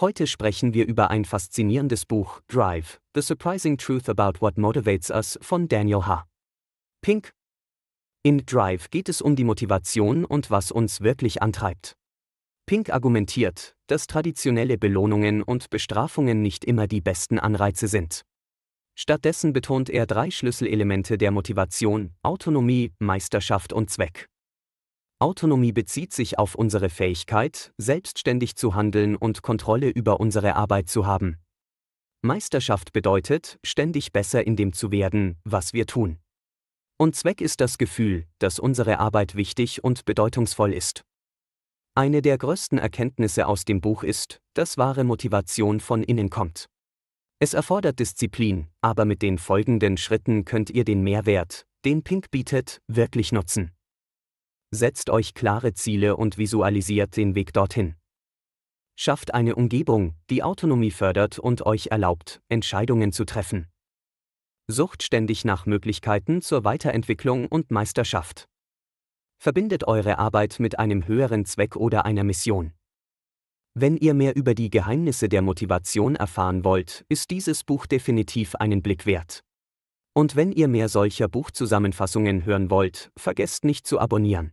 Heute sprechen wir über ein faszinierendes Buch, Drive, The Surprising Truth About What Motivates Us von Daniel H. Pink. In Drive geht es um die Motivation und was uns wirklich antreibt. Pink argumentiert, dass traditionelle Belohnungen und Bestrafungen nicht immer die besten Anreize sind. Stattdessen betont er drei Schlüsselelemente der Motivation, Autonomie, Meisterschaft und Zweck. Autonomie bezieht sich auf unsere Fähigkeit, selbstständig zu handeln und Kontrolle über unsere Arbeit zu haben. Meisterschaft bedeutet, ständig besser in dem zu werden, was wir tun. Und Zweck ist das Gefühl, dass unsere Arbeit wichtig und bedeutungsvoll ist. Eine der größten Erkenntnisse aus dem Buch ist, dass wahre Motivation von innen kommt. Es erfordert Disziplin, aber mit den folgenden Schritten könnt ihr den Mehrwert, den Pink bietet, wirklich nutzen. Setzt euch klare Ziele und visualisiert den Weg dorthin. Schafft eine Umgebung, die Autonomie fördert und euch erlaubt, Entscheidungen zu treffen. Sucht ständig nach Möglichkeiten zur Weiterentwicklung und Meisterschaft. Verbindet eure Arbeit mit einem höheren Zweck oder einer Mission. Wenn ihr mehr über die Geheimnisse der Motivation erfahren wollt, ist dieses Buch definitiv einen Blick wert. Und wenn ihr mehr solcher Buchzusammenfassungen hören wollt, vergesst nicht zu abonnieren.